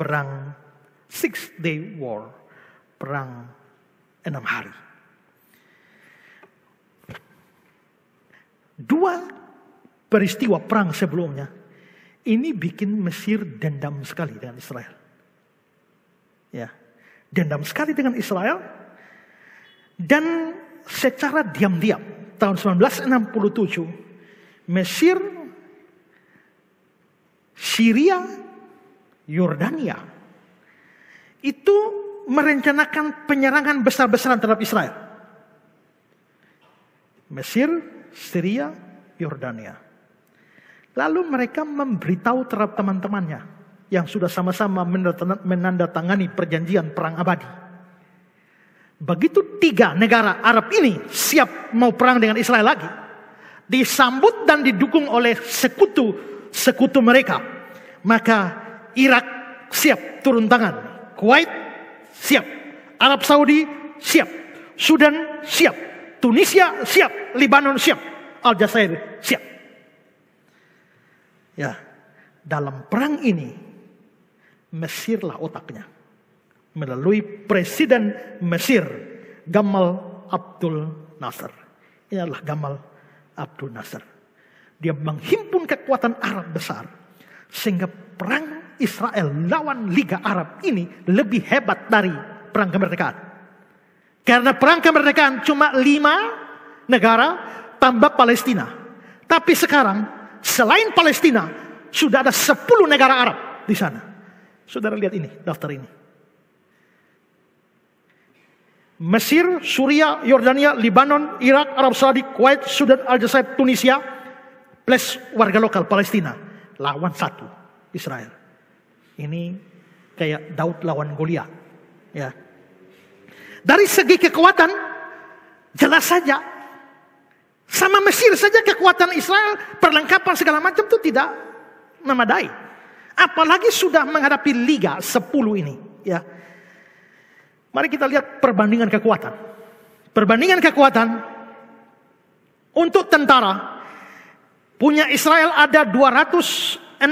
perang Six Day War, perang enam hari. Dua peristiwa perang sebelumnya, ini bikin Mesir dendam sekali dengan Israel. Ya, dendam sekali dengan Israel. Dan secara diam-diam, tahun 1967, Mesir, Syria, Yordania itu merencanakan penyerangan besar-besaran terhadap Israel. Mesir, Syria, Yordania. Lalu mereka memberitahu terhadap teman-temannya yang sudah sama-sama menandatangani perjanjian perang abadi. Begitu tiga negara Arab ini siap mau perang dengan Israel lagi, disambut dan didukung oleh sekutu sekutu mereka. Maka Irak siap turun tangan. Kuwait siap. Arab Saudi siap. Sudan siap. Tunisia siap. Lebanon siap. Aljazair siap. Ya, dalam perang ini Mesirlah otaknya melalui presiden Mesir Gamal Abdul Nasser. Ini adalah Gamal Abdul Nasser. Dia menghimpun kekuatan Arab besar sehingga perang Israel lawan Liga Arab ini lebih hebat dari perang kemerdekaan. Karena perang kemerdekaan cuma lima negara tambah Palestina. Tapi sekarang selain Palestina sudah ada sepuluh negara Arab di sana. Saudara lihat ini daftar ini. Mesir, Suriah, Yordania, Lebanon, Irak, Arab Saudi, Kuwait, Sudan, Aljazair, Tunisia, plus warga lokal Palestina. Lawan satu, Israel. Ini kayak Daud lawan Goliat. Ya. Dari segi kekuatan, jelas saja. Sama Mesir saja kekuatan Israel, perlengkapan segala macam itu tidak memadai. Apalagi sudah menghadapi Liga 10 ini. Ya. Mari kita lihat perbandingan kekuatan. Perbandingan kekuatan untuk tentara punya Israel ada 264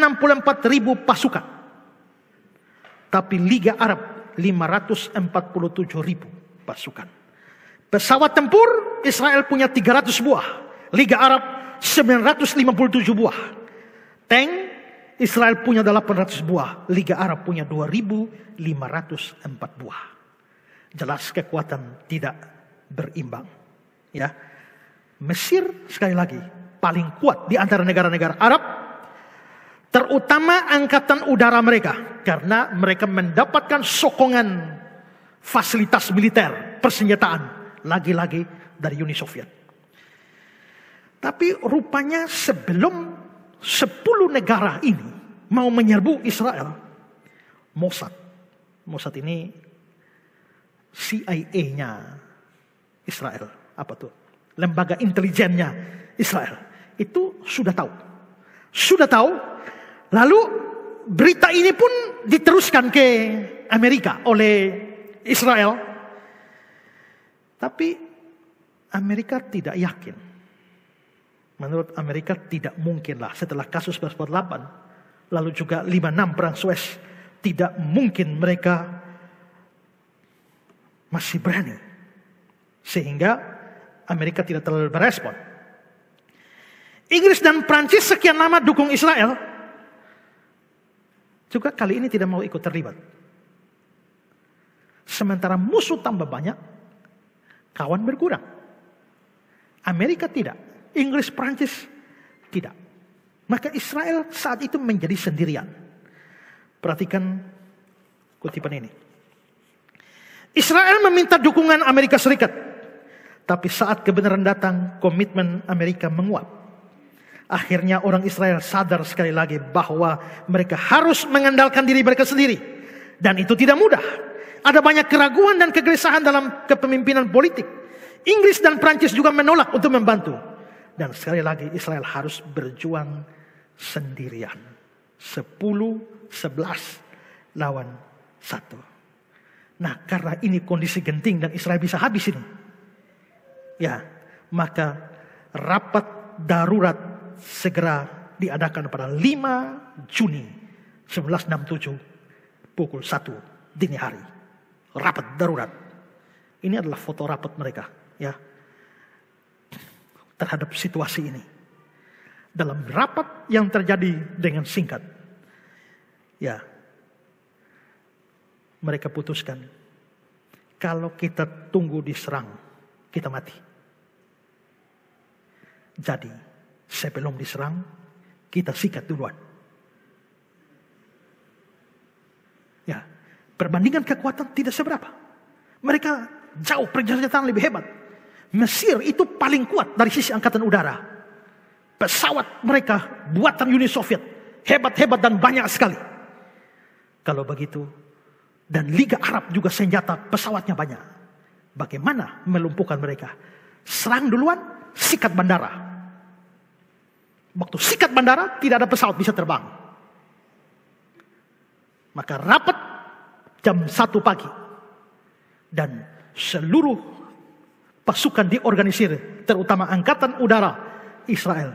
ribu pasukan. Tapi Liga Arab 547 ribu pasukan. Pesawat tempur Israel punya 300 buah. Liga Arab 957 buah. Tank Israel punya 800 buah. Liga Arab punya 2504 buah. Jelas kekuatan tidak berimbang. Ya. Mesir sekali lagi paling kuat di antara negara-negara Arab Terutama angkatan udara mereka. Karena mereka mendapatkan sokongan fasilitas militer, persenjataan. Lagi-lagi dari Uni Soviet. Tapi rupanya sebelum 10 negara ini mau menyerbu Israel, Mossad. Mossad ini CIA-nya Israel. Apa tuh? Lembaga intelijennya Israel. Itu sudah tahu. Sudah tahu Lalu berita ini pun diteruskan ke Amerika oleh Israel. Tapi Amerika tidak yakin. Menurut Amerika tidak mungkinlah setelah kasus 1948 lalu juga 56 perang Suez tidak mungkin mereka masih berani. Sehingga Amerika tidak terlalu berespon. Inggris dan Prancis sekian lama dukung Israel, juga kali ini tidak mau ikut terlibat. Sementara musuh tambah banyak, kawan berkurang. Amerika tidak, Inggris, Prancis tidak. Maka Israel saat itu menjadi sendirian. Perhatikan kutipan ini. Israel meminta dukungan Amerika Serikat. Tapi saat kebenaran datang, komitmen Amerika menguat. Akhirnya orang Israel sadar sekali lagi bahwa mereka harus mengandalkan diri mereka sendiri. Dan itu tidak mudah. Ada banyak keraguan dan kegelisahan dalam kepemimpinan politik. Inggris dan Prancis juga menolak untuk membantu. Dan sekali lagi Israel harus berjuang sendirian. Sepuluh, sebelas lawan satu. Nah karena ini kondisi genting dan Israel bisa habis ini. Ya, maka rapat darurat segera diadakan pada 5 Juni 1967 pukul 1 dini hari. Rapat darurat. Ini adalah foto rapat mereka ya terhadap situasi ini. Dalam rapat yang terjadi dengan singkat. Ya. Mereka putuskan kalau kita tunggu diserang, kita mati. Jadi sebelum diserang, kita sikat duluan. Ya, perbandingan kekuatan tidak seberapa. Mereka jauh perjanjian lebih hebat. Mesir itu paling kuat dari sisi angkatan udara. Pesawat mereka buatan Uni Soviet hebat-hebat dan banyak sekali. Kalau begitu, dan Liga Arab juga senjata pesawatnya banyak. Bagaimana melumpuhkan mereka? Serang duluan, sikat bandara. Waktu sikat bandara, tidak ada pesawat bisa terbang. Maka rapat jam 1 pagi. Dan seluruh pasukan diorganisir, terutama angkatan udara Israel.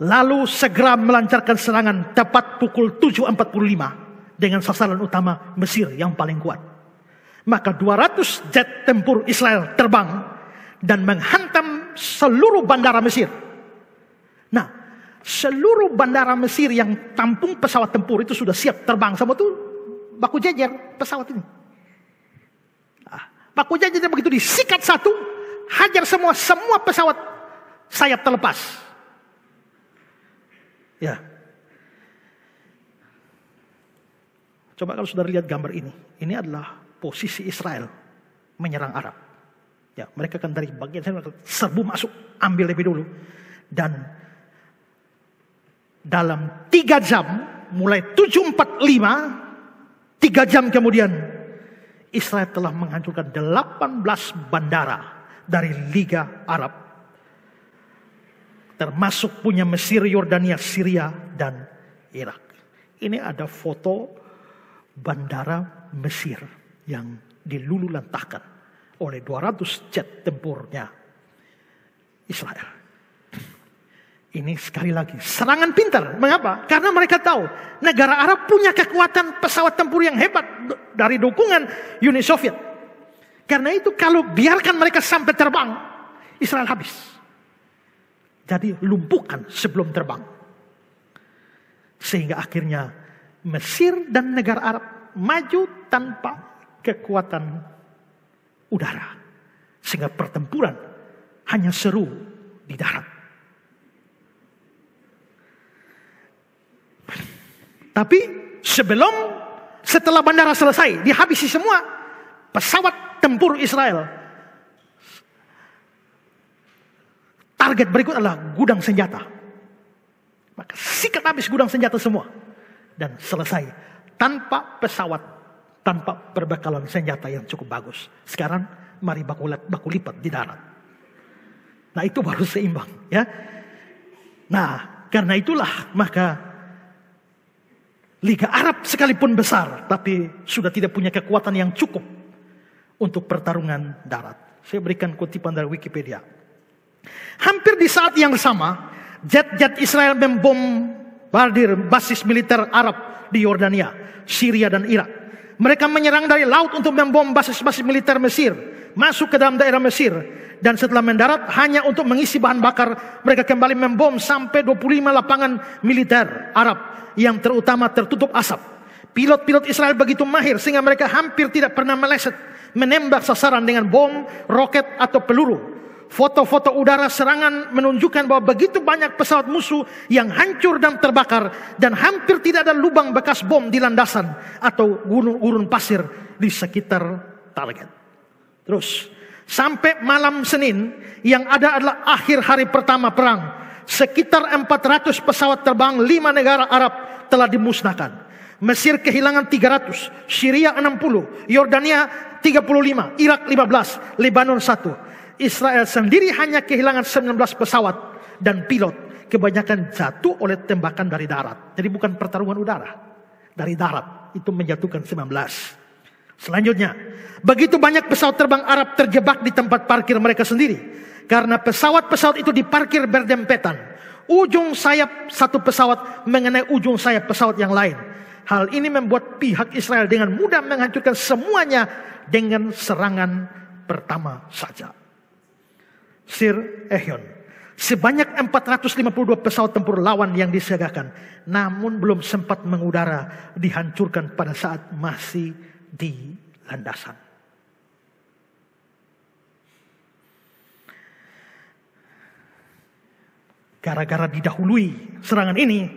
Lalu segera melancarkan serangan tepat pukul 7.45 dengan sasaran utama Mesir yang paling kuat. Maka 200 jet tempur Israel terbang dan menghantam seluruh bandara Mesir. Nah, seluruh bandara Mesir yang tampung pesawat tempur itu sudah siap terbang. Sama tuh baku jejer pesawat ini. Nah, baku jajar begitu disikat satu, hajar semua, semua pesawat sayap terlepas. Ya. Coba kalau sudah lihat gambar ini. Ini adalah posisi Israel menyerang Arab. Ya, mereka kan dari bagian sana serbu masuk, ambil lebih dulu. Dan dalam tiga jam, mulai 745, tiga jam kemudian, Israel telah menghancurkan 18 bandara dari Liga Arab. Termasuk punya Mesir, Yordania, Syria, dan Irak. Ini ada foto bandara Mesir yang dilululantahkan oleh 200 jet tempurnya Israel. Ini sekali lagi serangan pintar. Mengapa? Karena mereka tahu negara Arab punya kekuatan pesawat tempur yang hebat dari dukungan Uni Soviet. Karena itu kalau biarkan mereka sampai terbang, Israel habis. Jadi lumpuhkan sebelum terbang. Sehingga akhirnya Mesir dan negara Arab maju tanpa kekuatan udara. Sehingga pertempuran hanya seru di darat. Tapi sebelum setelah bandara selesai, dihabisi semua pesawat tempur Israel. Target berikut adalah gudang senjata. Maka sikat habis gudang senjata semua dan selesai tanpa pesawat, tanpa perbekalan senjata yang cukup bagus. Sekarang mari baku lihat baku lipat di darat. Nah itu baru seimbang ya. Nah karena itulah maka Liga Arab sekalipun besar, tapi sudah tidak punya kekuatan yang cukup untuk pertarungan darat. Saya berikan kutipan dari Wikipedia. Hampir di saat yang sama, jet-jet Israel membom bardir basis militer Arab di Yordania, Syria dan Irak. Mereka menyerang dari laut untuk membom basis-basis militer Mesir, masuk ke dalam daerah Mesir dan setelah mendarat hanya untuk mengisi bahan bakar mereka kembali membom sampai 25 lapangan militer Arab yang terutama tertutup asap. Pilot-pilot Israel begitu mahir sehingga mereka hampir tidak pernah meleset menembak sasaran dengan bom, roket atau peluru. Foto-foto udara serangan menunjukkan bahwa begitu banyak pesawat musuh yang hancur dan terbakar dan hampir tidak ada lubang bekas bom di landasan atau gurun-gurun pasir di sekitar target. Terus. Sampai malam Senin yang ada adalah akhir hari pertama perang. Sekitar 400 pesawat terbang lima negara Arab telah dimusnahkan. Mesir kehilangan 300, Syria 60, Yordania 35, Irak 15, Lebanon 1. Israel sendiri hanya kehilangan 19 pesawat dan pilot. Kebanyakan jatuh oleh tembakan dari darat. Jadi bukan pertarungan udara. Dari darat itu menjatuhkan 19. Selanjutnya, begitu banyak pesawat terbang Arab terjebak di tempat parkir mereka sendiri. Karena pesawat-pesawat itu diparkir berdempetan. Ujung sayap satu pesawat mengenai ujung sayap pesawat yang lain. Hal ini membuat pihak Israel dengan mudah menghancurkan semuanya dengan serangan pertama saja. Sir Ehyon, sebanyak 452 pesawat tempur lawan yang disiagakan, namun belum sempat mengudara, dihancurkan pada saat masih di landasan. Gara-gara didahului serangan ini,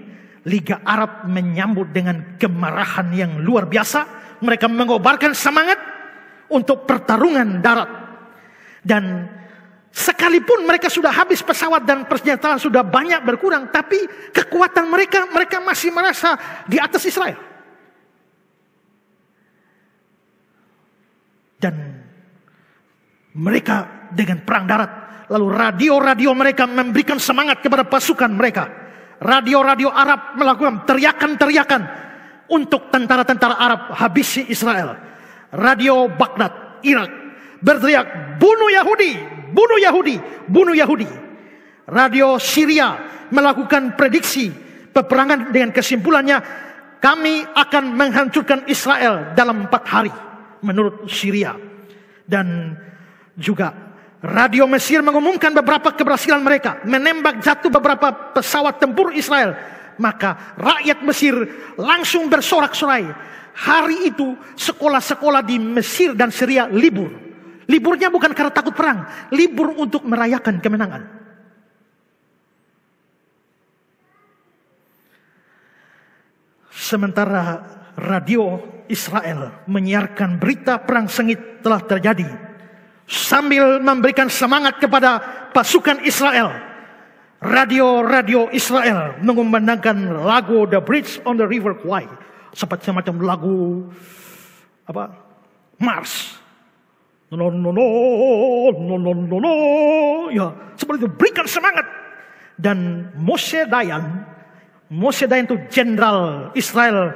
Liga Arab menyambut dengan kemarahan yang luar biasa. Mereka mengobarkan semangat untuk pertarungan darat. Dan Sekalipun mereka sudah habis pesawat dan persenjataan sudah banyak berkurang, tapi kekuatan mereka, mereka masih merasa di atas Israel. Dan mereka dengan perang darat. Lalu radio-radio mereka memberikan semangat kepada pasukan mereka. Radio-radio Arab melakukan teriakan-teriakan untuk tentara-tentara Arab habisi Israel. Radio Baghdad, Irak berteriak bunuh Yahudi, bunuh Yahudi, bunuh Yahudi. Radio Syria melakukan prediksi peperangan dengan kesimpulannya kami akan menghancurkan Israel dalam empat hari menurut Syria. Dan juga Radio Mesir mengumumkan beberapa keberhasilan mereka. Menembak jatuh beberapa pesawat tempur Israel. Maka rakyat Mesir langsung bersorak-sorai. Hari itu sekolah-sekolah di Mesir dan Syria libur. Liburnya bukan karena takut perang. Libur untuk merayakan kemenangan. Sementara radio Israel menyiarkan berita perang sengit telah terjadi sambil memberikan semangat kepada pasukan Israel. Radio-radio Israel mengumandangkan lagu The Bridge on the River Kwai seperti macam lagu apa Mars. No no no no no no no ya seperti itu berikan semangat dan Moshe Dayan Moshe Dayan itu jenderal Israel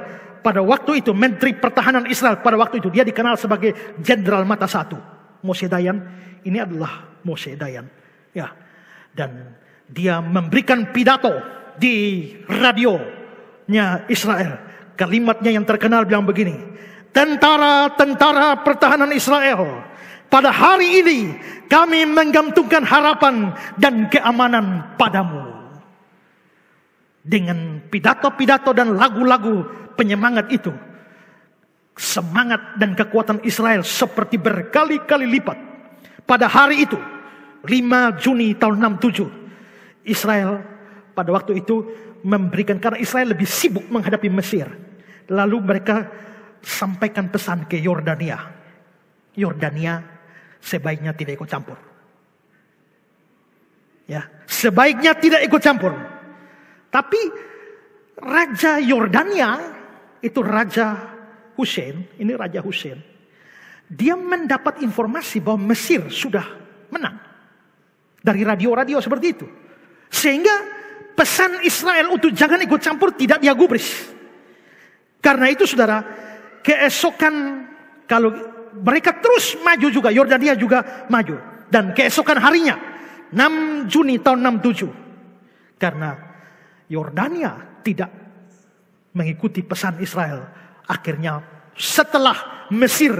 pada waktu itu Menteri Pertahanan Israel pada waktu itu dia dikenal sebagai Jenderal Mata Satu. Moshe Dayan. Ini adalah Moshe Dayan. Ya. Dan dia memberikan pidato di radionya Israel. Kalimatnya yang terkenal bilang begini. Tentara-tentara pertahanan Israel. Pada hari ini kami menggantungkan harapan dan keamanan padamu dengan pidato-pidato dan lagu-lagu penyemangat itu. Semangat dan kekuatan Israel seperti berkali-kali lipat. Pada hari itu, 5 Juni tahun 67, Israel pada waktu itu memberikan, karena Israel lebih sibuk menghadapi Mesir. Lalu mereka sampaikan pesan ke Yordania. Yordania sebaiknya tidak ikut campur. Ya, sebaiknya tidak ikut campur tapi Raja Yordania itu Raja Hussein, ini Raja Hussein. Dia mendapat informasi bahwa Mesir sudah menang. Dari radio-radio seperti itu. Sehingga pesan Israel untuk jangan ikut campur tidak dia gubris. Karena itu saudara, keesokan kalau mereka terus maju juga, Yordania juga maju. Dan keesokan harinya, 6 Juni tahun 67. Karena Yordania tidak mengikuti pesan Israel. Akhirnya setelah Mesir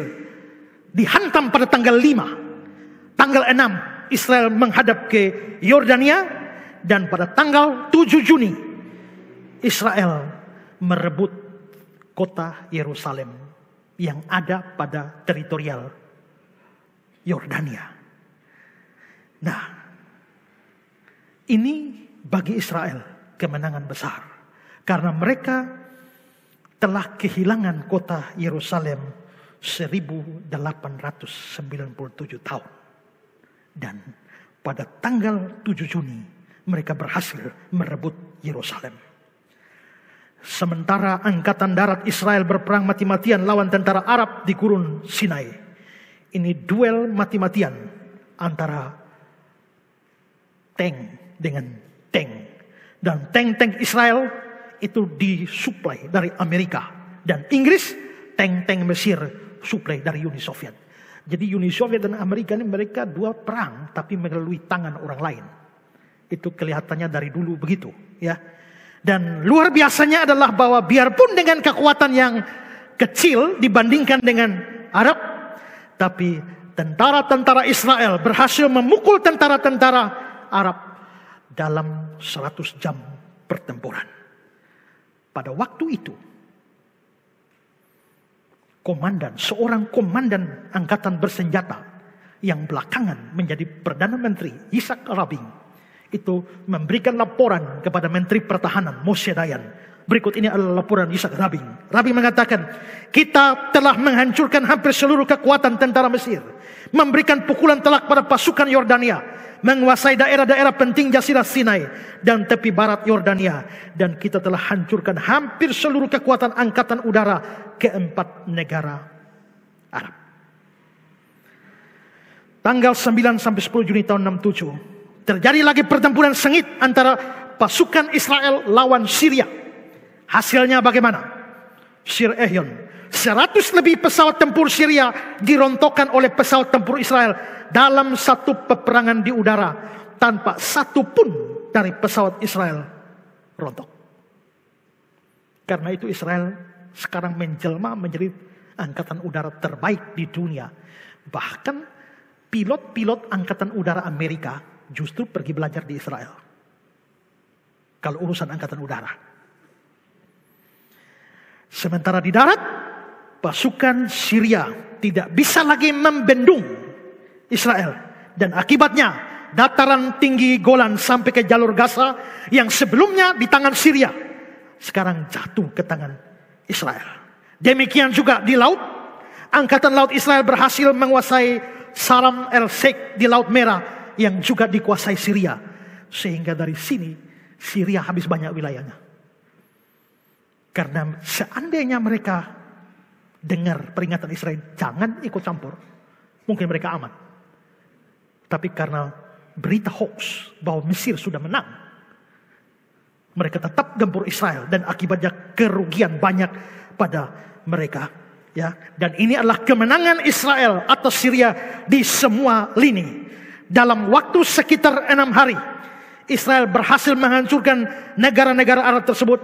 dihantam pada tanggal 5, tanggal 6 Israel menghadap ke Yordania dan pada tanggal 7 Juni Israel merebut kota Yerusalem yang ada pada teritorial Yordania. Nah, ini bagi Israel kemenangan besar. Karena mereka telah kehilangan kota Yerusalem 1897 tahun. Dan pada tanggal 7 Juni mereka berhasil merebut Yerusalem. Sementara angkatan darat Israel berperang mati-matian lawan tentara Arab di gurun Sinai. Ini duel mati-matian antara tank dengan tank. Dan tank-tank Israel itu disuplai dari Amerika. Dan Inggris, tank-tank Mesir suplai dari Uni Soviet. Jadi Uni Soviet dan Amerika ini mereka dua perang tapi melalui tangan orang lain. Itu kelihatannya dari dulu begitu, ya. Dan luar biasanya adalah bahwa biarpun dengan kekuatan yang kecil dibandingkan dengan Arab, tapi tentara-tentara Israel berhasil memukul tentara-tentara Arab dalam 100 jam pertempuran. Pada waktu itu, komandan, seorang komandan angkatan bersenjata yang belakangan menjadi Perdana Menteri Ishak Rabin itu memberikan laporan kepada Menteri Pertahanan Moshe Dayan Berikut ini adalah laporan Ishak Rabin. Rabin mengatakan, kita telah menghancurkan hampir seluruh kekuatan tentara Mesir. Memberikan pukulan telak pada pasukan Yordania menguasai daerah-daerah penting Jazirah Sinai dan tepi barat Yordania. Dan kita telah hancurkan hampir seluruh kekuatan angkatan udara keempat negara Arab. Tanggal 9 sampai 10 Juni tahun 67 terjadi lagi pertempuran sengit antara pasukan Israel lawan Syria. Hasilnya bagaimana? Sir Ehyon Seratus lebih pesawat tempur Syria dirontokkan oleh pesawat tempur Israel dalam satu peperangan di udara tanpa satu pun dari pesawat Israel rontok. Karena itu Israel sekarang menjelma menjadi angkatan udara terbaik di dunia. Bahkan pilot-pilot angkatan udara Amerika justru pergi belajar di Israel. Kalau urusan angkatan udara. Sementara di darat pasukan Syria tidak bisa lagi membendung Israel dan akibatnya dataran tinggi Golan sampai ke jalur Gaza yang sebelumnya di tangan Syria sekarang jatuh ke tangan Israel. Demikian juga di laut, angkatan laut Israel berhasil menguasai Saram El Sheikh di Laut Merah yang juga dikuasai Syria. Sehingga dari sini Syria habis banyak wilayahnya. Karena seandainya mereka dengar peringatan Israel, jangan ikut campur, mungkin mereka aman. Tapi karena berita hoax bahwa Mesir sudah menang, mereka tetap gempur Israel dan akibatnya kerugian banyak pada mereka. Ya, dan ini adalah kemenangan Israel atas Syria di semua lini. Dalam waktu sekitar enam hari, Israel berhasil menghancurkan negara-negara Arab tersebut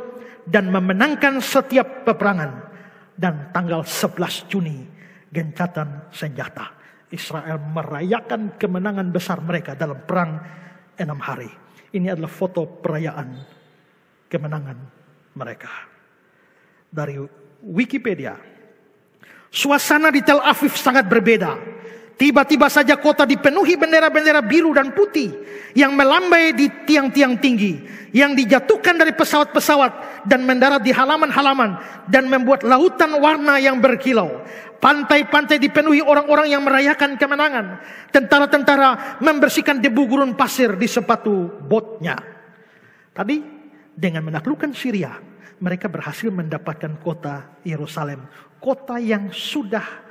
dan memenangkan setiap peperangan dan tanggal 11 Juni gencatan senjata. Israel merayakan kemenangan besar mereka dalam perang enam hari. Ini adalah foto perayaan kemenangan mereka. Dari Wikipedia, suasana di Tel Aviv sangat berbeda Tiba-tiba saja kota dipenuhi bendera-bendera biru dan putih yang melambai di tiang-tiang tinggi, yang dijatuhkan dari pesawat-pesawat dan mendarat di halaman-halaman dan membuat lautan warna yang berkilau. Pantai-pantai dipenuhi orang-orang yang merayakan kemenangan. Tentara-tentara membersihkan debu gurun pasir di sepatu botnya. Tadi dengan menaklukkan Syria, mereka berhasil mendapatkan kota Yerusalem, kota yang sudah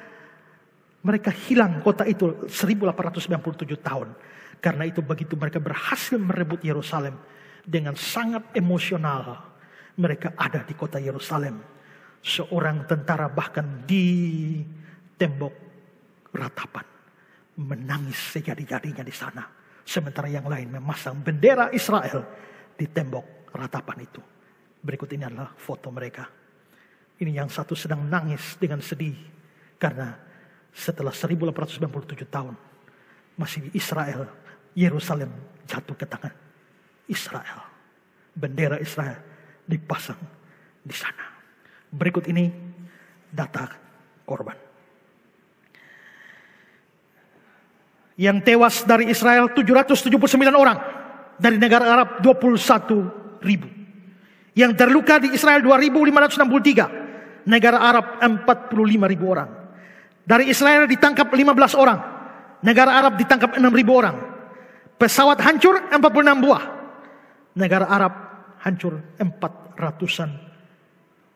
mereka hilang kota itu 1897 tahun. Karena itu begitu mereka berhasil merebut Yerusalem dengan sangat emosional. Mereka ada di kota Yerusalem. Seorang tentara bahkan di tembok ratapan menangis sejadi-jadinya di sana. Sementara yang lain memasang bendera Israel di tembok ratapan itu. Berikut ini adalah foto mereka. Ini yang satu sedang nangis dengan sedih karena setelah 1897 tahun masih di Israel, Yerusalem jatuh ke tangan Israel. Bendera Israel dipasang di sana. Berikut ini data korban. Yang tewas dari Israel 779 orang. Dari negara Arab 21 ribu. Yang terluka di Israel 2563. Negara Arab 45 ribu orang dari Israel ditangkap 15 orang. Negara Arab ditangkap 6.000 orang. Pesawat hancur 46 buah. Negara Arab hancur 400-an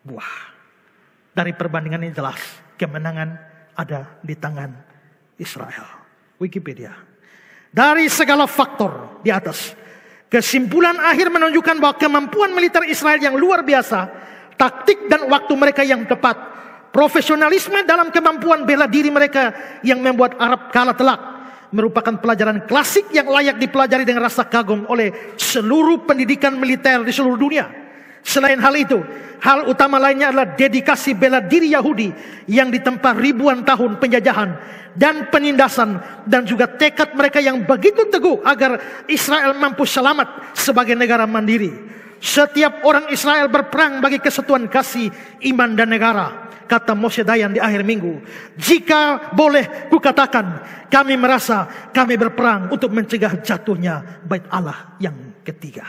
buah. Dari perbandingan ini jelas, kemenangan ada di tangan Israel. Wikipedia. Dari segala faktor di atas, kesimpulan akhir menunjukkan bahwa kemampuan militer Israel yang luar biasa, taktik dan waktu mereka yang tepat Profesionalisme dalam kemampuan bela diri mereka yang membuat Arab kalah telak merupakan pelajaran klasik yang layak dipelajari dengan rasa kagum oleh seluruh pendidikan militer di seluruh dunia. Selain hal itu, hal utama lainnya adalah dedikasi bela diri Yahudi yang ditempa ribuan tahun penjajahan dan penindasan dan juga tekad mereka yang begitu teguh agar Israel mampu selamat sebagai negara mandiri. Setiap orang Israel berperang bagi kesatuan kasih, iman dan negara kata Moshe Dayan di akhir minggu. Jika boleh kukatakan, kami merasa kami berperang untuk mencegah jatuhnya bait Allah yang ketiga.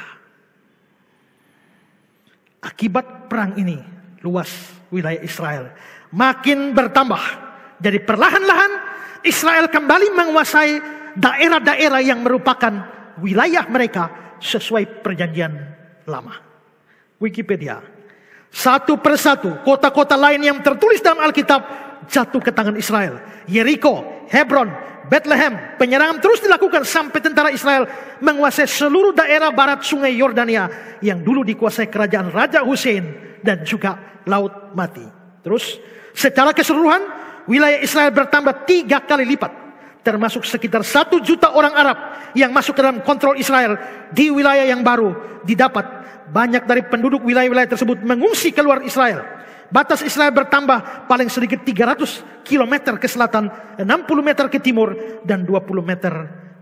Akibat perang ini, luas wilayah Israel makin bertambah. Jadi perlahan-lahan Israel kembali menguasai daerah-daerah yang merupakan wilayah mereka sesuai perjanjian lama. Wikipedia satu persatu kota-kota lain yang tertulis dalam Alkitab jatuh ke tangan Israel. Yeriko, Hebron, Bethlehem, penyerangan terus dilakukan sampai tentara Israel menguasai seluruh daerah barat sungai Yordania yang dulu dikuasai kerajaan Raja Hussein dan juga Laut Mati. Terus, secara keseluruhan wilayah Israel bertambah tiga kali lipat termasuk sekitar satu juta orang Arab yang masuk ke dalam kontrol Israel di wilayah yang baru didapat banyak dari penduduk wilayah-wilayah tersebut mengungsi keluar Israel. Batas Israel bertambah paling sedikit 300 km ke selatan, 60 meter ke timur, dan 20 meter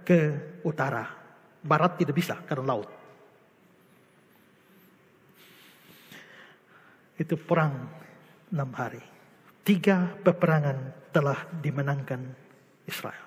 ke utara. Barat tidak bisa karena laut. Itu perang enam hari. Tiga peperangan telah dimenangkan Israel.